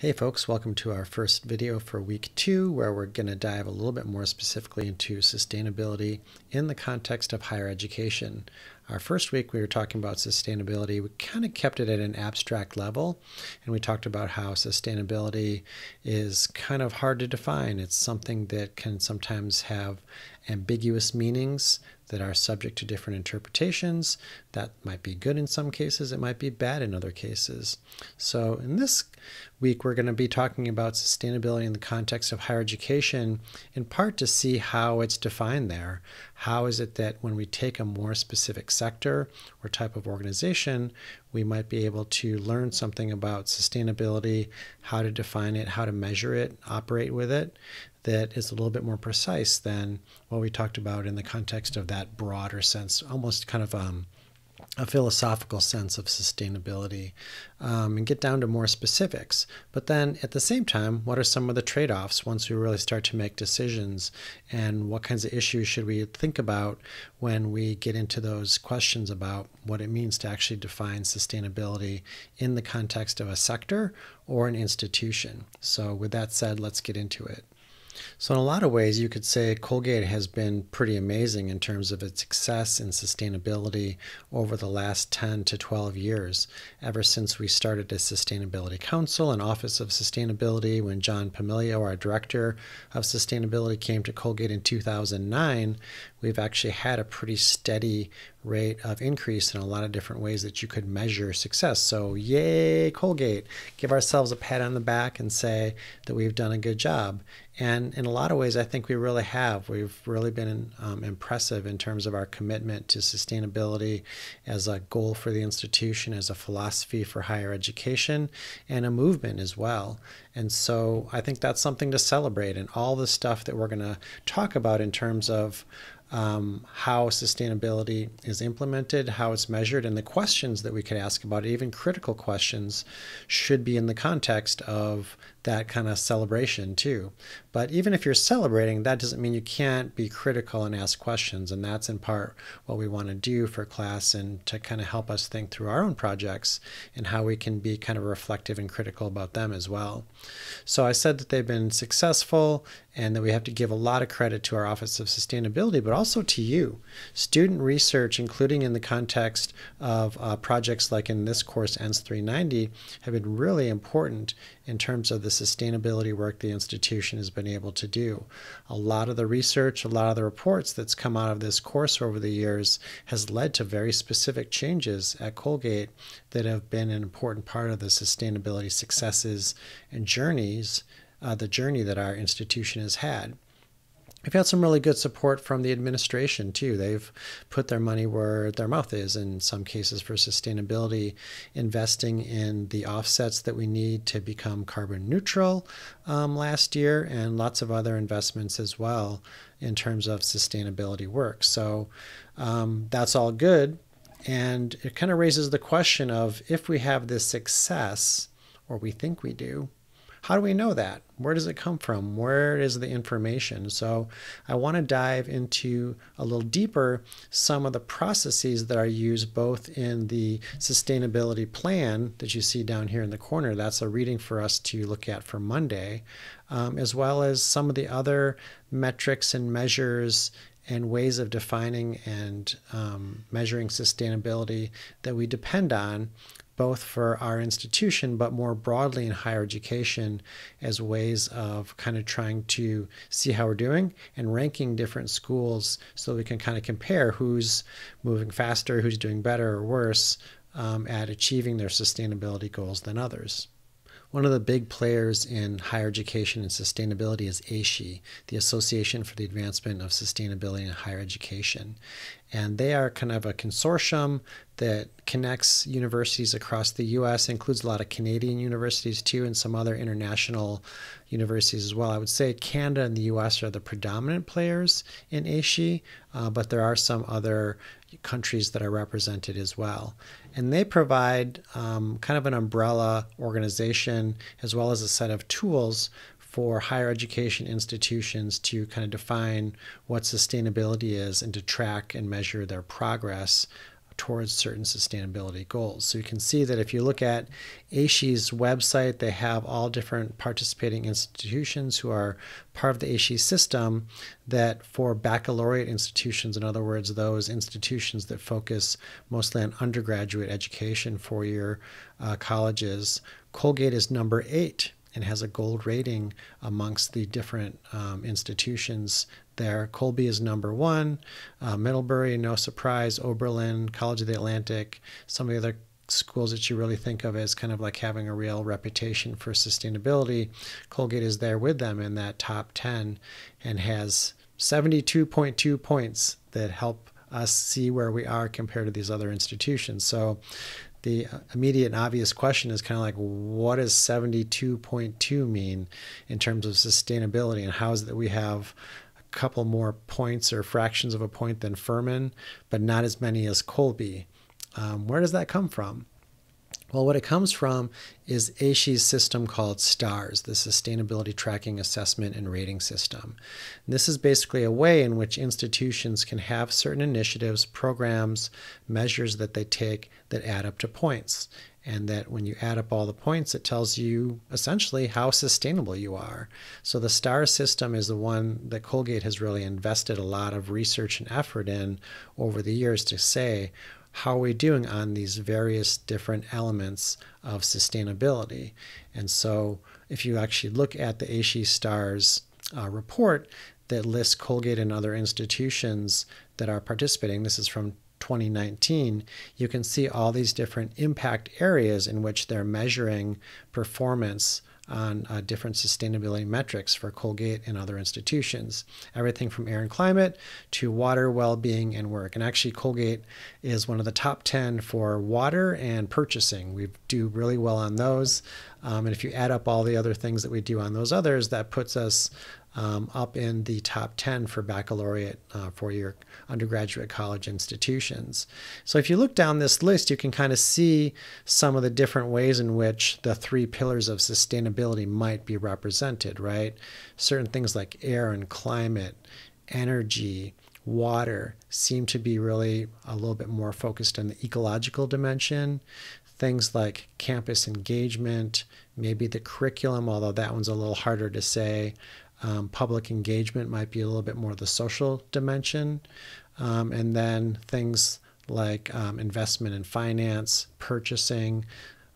Hey folks, welcome to our first video for week two, where we're going to dive a little bit more specifically into sustainability in the context of higher education. Our first week, we were talking about sustainability. We kind of kept it at an abstract level, and we talked about how sustainability is kind of hard to define. It's something that can sometimes have ambiguous meanings that are subject to different interpretations. That might be good in some cases, it might be bad in other cases. So, in this week, we're going to be talking about sustainability in the context of higher education, in part to see how it's defined there. How is it that when we take a more specific sector or type of organization, we might be able to learn something about sustainability, how to define it, how to measure it, operate with it, that is a little bit more precise than what we talked about in the context of that broader sense, almost kind of um, a philosophical sense of sustainability um, and get down to more specifics. But then at the same time, what are some of the trade offs once we really start to make decisions? And what kinds of issues should we think about when we get into those questions about what it means to actually define sustainability in the context of a sector or an institution? So, with that said, let's get into it. So, in a lot of ways, you could say Colgate has been pretty amazing in terms of its success and sustainability over the last 10 to 12 years, ever since we started a Sustainability Council and Office of Sustainability when John Pamilio, our Director of Sustainability, came to Colgate in 2009. We've actually had a pretty steady rate of increase in a lot of different ways that you could measure success. So, yay, Colgate! Give ourselves a pat on the back and say that we've done a good job. And in a lot of ways, I think we really have. We've really been um, impressive in terms of our commitment to sustainability as a goal for the institution, as a philosophy for higher education, and a movement as well. And so I think that's something to celebrate. And all the stuff that we're going to talk about in terms of um, how sustainability is implemented, how it's measured, and the questions that we could ask about it, even critical questions, should be in the context of that kind of celebration too. But even if you're celebrating, that doesn't mean you can't be critical and ask questions. And that's in part what we want to do for class and to kind of help us think through our own projects and how we can be kind of reflective and critical about them as well. So I said that they've been successful and that we have to give a lot of credit to our Office of Sustainability, but also to you. Student research, including in the context of uh, projects like in this course, ENS 390, have been really important in terms of the sustainability work the institution has been able to do. A lot of the research, a lot of the reports that's come out of this course over the years has led to very specific changes at Colgate that have been an important part of the sustainability successes and journeys uh, the journey that our institution has had. We've had some really good support from the administration too. They've put their money where their mouth is in some cases for sustainability, investing in the offsets that we need to become carbon neutral um, last year, and lots of other investments as well in terms of sustainability work. So um, that's all good. And it kind of raises the question of if we have this success, or we think we do, how do we know that? Where does it come from? Where is the information? So I want to dive into a little deeper some of the processes that are used both in the sustainability plan that you see down here in the corner. That's a reading for us to look at for Monday, um, as well as some of the other metrics and measures and ways of defining and um, measuring sustainability that we depend on both for our institution, but more broadly in higher education, as ways of kind of trying to see how we're doing and ranking different schools so we can kind of compare who's moving faster, who's doing better or worse um, at achieving their sustainability goals than others. One of the big players in higher education and sustainability is ASHI, the Association for the Advancement of Sustainability in Higher Education. And they are kind of a consortium that connects universities across the US, includes a lot of Canadian universities too, and some other international universities as well. I would say Canada and the US are the predominant players in ASHI, uh, but there are some other countries that are represented as well. And they provide um, kind of an umbrella organization as well as a set of tools for higher education institutions to kind of define what sustainability is and to track and measure their progress towards certain sustainability goals. So you can see that if you look at ASHI's website, they have all different participating institutions who are part of the ASHI system that for baccalaureate institutions, in other words, those institutions that focus mostly on undergraduate education, four-year uh, colleges, Colgate is number eight and has a gold rating amongst the different um, institutions there. Colby is number one. Uh, Middlebury, no surprise. Oberlin, College of the Atlantic, some of the other schools that you really think of as kind of like having a real reputation for sustainability. Colgate is there with them in that top 10 and has 72.2 points that help us see where we are compared to these other institutions. So the uh, immediate and obvious question is kind of like what does 72.2 mean in terms of sustainability and how is it that we have couple more points or fractions of a point than Furman, but not as many as Colby. Um, where does that come from? Well, what it comes from is ASHI's system called STARS, the Sustainability Tracking Assessment and Rating System. And this is basically a way in which institutions can have certain initiatives, programs, measures that they take that add up to points. And that when you add up all the points, it tells you essentially how sustainable you are. So the STAR system is the one that Colgate has really invested a lot of research and effort in over the years to say, how are we doing on these various different elements of sustainability. And so, if you actually look at the AC Stars uh, report that lists Colgate and other institutions that are participating, this is from 2019, you can see all these different impact areas in which they're measuring performance on uh, different sustainability metrics for Colgate and other institutions, everything from air and climate to water, well being, and work. And actually, Colgate is one of the top 10 for water and purchasing. We do really well on those. Um, and if you add up all the other things that we do on those others, that puts us um, up in the top 10 for baccalaureate uh, for your undergraduate college institutions. So if you look down this list, you can kind of see some of the different ways in which the three pillars of sustainability might be represented, right? Certain things like air and climate, energy, water seem to be really a little bit more focused on the ecological dimension. Things like campus engagement, maybe the curriculum, although that one's a little harder to say, um, public engagement might be a little bit more the social dimension. Um, and then things like um, investment and finance, purchasing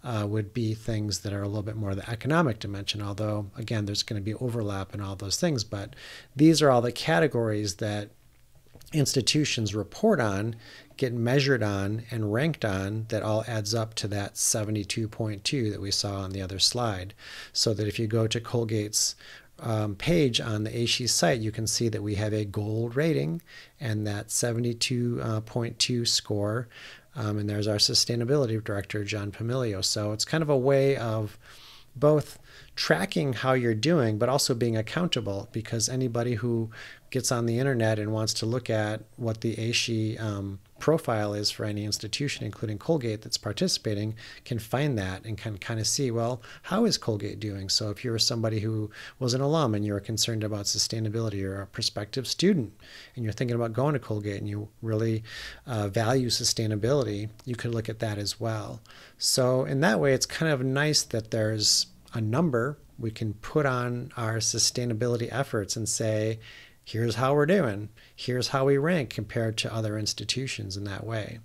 uh, would be things that are a little bit more the economic dimension. Although, again, there's going to be overlap in all those things, but these are all the categories that institutions report on, get measured on, and ranked on that all adds up to that 72.2 that we saw on the other slide. So that if you go to Colgate's um, page on the A. C. site, you can see that we have a gold rating and that 72.2 uh, score. Um, and there's our sustainability director, John Pamilio. So it's kind of a way of both tracking how you're doing, but also being accountable because anybody who gets on the internet and wants to look at what the A. C. um, profile is for any institution, including Colgate that's participating, can find that and can kind of see, well, how is Colgate doing? So if you are somebody who was an alum and you are concerned about sustainability or a prospective student and you're thinking about going to Colgate and you really uh, value sustainability, you could look at that as well. So in that way, it's kind of nice that there's a number we can put on our sustainability efforts and say, here's how we're doing, here's how we rank compared to other institutions in that way.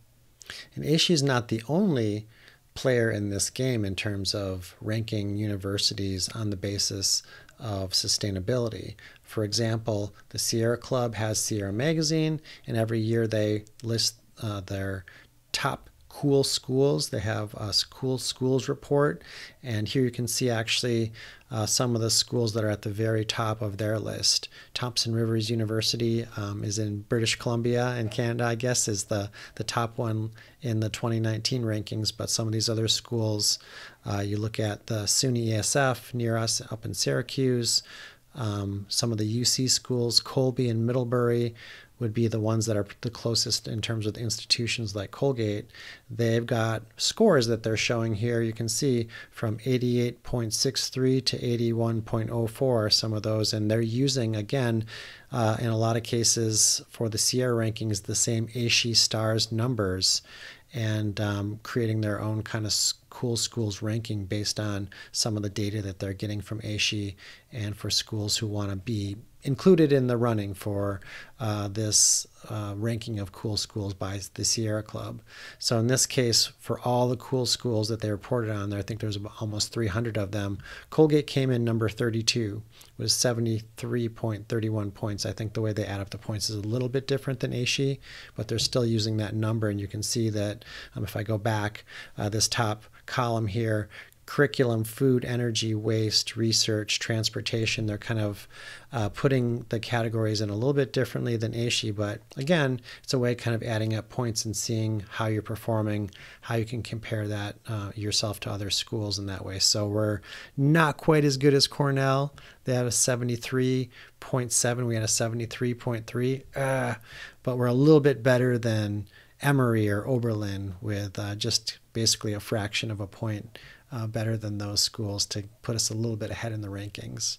And is not the only player in this game in terms of ranking universities on the basis of sustainability. For example, the Sierra Club has Sierra Magazine, and every year they list uh, their top cool schools. They have a cool schools report. And here you can see actually uh, some of the schools that are at the very top of their list. Thompson Rivers University um, is in British Columbia and Canada, I guess, is the, the top one in the 2019 rankings. But some of these other schools, uh, you look at the SUNY ESF near us up in Syracuse, um, some of the UC schools, Colby and Middlebury, would be the ones that are the closest in terms of institutions like Colgate. They've got scores that they're showing here. You can see from 88.63 to 81.04, some of those, and they're using, again, uh, in a lot of cases for the Sierra rankings, the same ASHI stars numbers and um, creating their own kind of cool schools ranking based on some of the data that they're getting from ASHI and for schools who want to be included in the running for uh, this uh, ranking of cool schools by the Sierra Club. So in this case, for all the cool schools that they reported on there, I think there was almost 300 of them. Colgate came in number 32 with 73.31 points. I think the way they add up the points is a little bit different than Aishi, but they're still using that number. And you can see that um, if I go back, uh, this top column here curriculum, food, energy, waste, research, transportation. They're kind of uh, putting the categories in a little bit differently than Aishi, but again, it's a way kind of adding up points and seeing how you're performing, how you can compare that uh, yourself to other schools in that way. So we're not quite as good as Cornell. They had a 73.7, we had a 73.3, uh, but we're a little bit better than Emory or Oberlin with uh, just basically a fraction of a point uh, better than those schools to put us a little bit ahead in the rankings.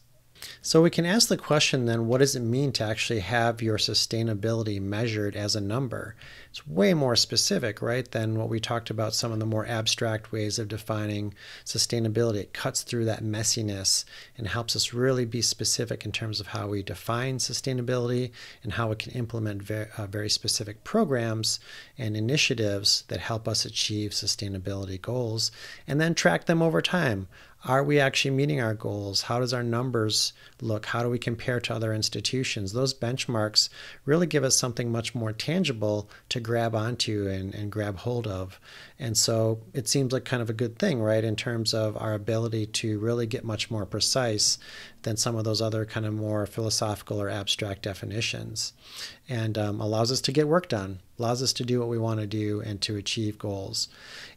So we can ask the question then, what does it mean to actually have your sustainability measured as a number? It's way more specific, right, than what we talked about some of the more abstract ways of defining sustainability. It cuts through that messiness and helps us really be specific in terms of how we define sustainability and how we can implement very, uh, very specific programs and initiatives that help us achieve sustainability goals and then track them over time are we actually meeting our goals? How does our numbers look? How do we compare to other institutions? Those benchmarks really give us something much more tangible to grab onto and, and grab hold of. And so it seems like kind of a good thing, right, in terms of our ability to really get much more precise than some of those other kind of more philosophical or abstract definitions and um, allows us to get work done allows us to do what we want to do and to achieve goals.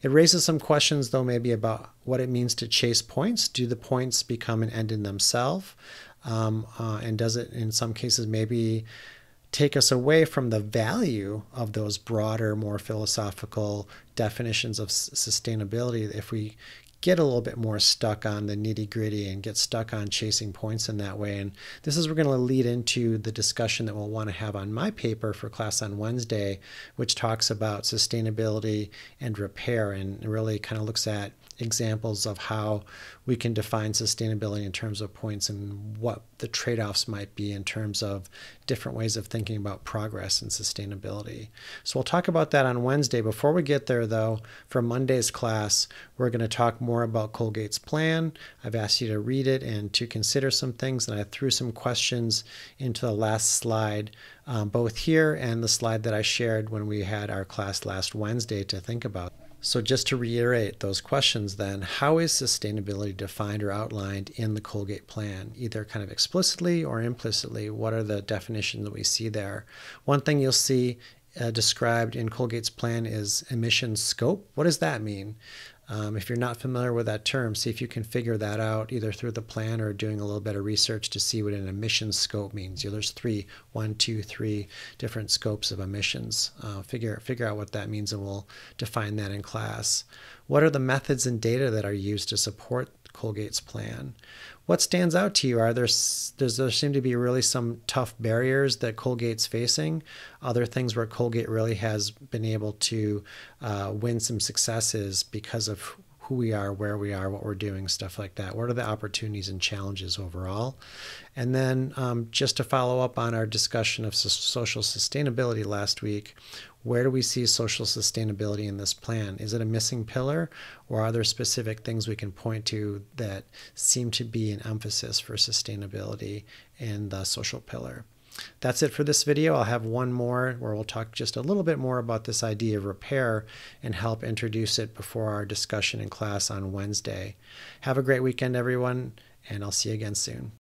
It raises some questions, though, maybe about what it means to chase points. Do the points become an end in themselves? Um, uh, and does it, in some cases, maybe take us away from the value of those broader, more philosophical definitions of sustainability if we get a little bit more stuck on the nitty gritty and get stuck on chasing points in that way. And this is we're going to lead into the discussion that we'll want to have on my paper for class on Wednesday, which talks about sustainability and repair and really kind of looks at examples of how we can define sustainability in terms of points and what the trade offs might be in terms of different ways of thinking about progress and sustainability. So we'll talk about that on Wednesday. Before we get there, though, for Monday's class, we're going to talk more about Colgate's plan. I've asked you to read it and to consider some things, and I threw some questions into the last slide, um, both here and the slide that I shared when we had our class last Wednesday to think about. So, just to reiterate those questions, then, how is sustainability defined or outlined in the Colgate plan, either kind of explicitly or implicitly? What are the definitions that we see there? One thing you'll see uh, described in Colgate's plan is emission scope. What does that mean? Um, if you're not familiar with that term, see if you can figure that out either through the plan or doing a little bit of research to see what an emission scope means. You know, there's three, one, two, three different scopes of emissions. Uh, figure figure out what that means, and we'll define that in class. What are the methods and data that are used to support Colgate's plan. What stands out to you? Are there does there seem to be really some tough barriers that Colgate's facing? Other things where Colgate really has been able to uh, win some successes because of who we are, where we are, what we're doing, stuff like that. What are the opportunities and challenges overall? And then um, just to follow up on our discussion of social sustainability last week, where do we see social sustainability in this plan? Is it a missing pillar, or are there specific things we can point to that seem to be an emphasis for sustainability in the social pillar? That's it for this video. I'll have one more where we'll talk just a little bit more about this idea of repair and help introduce it before our discussion in class on Wednesday. Have a great weekend, everyone, and I'll see you again soon.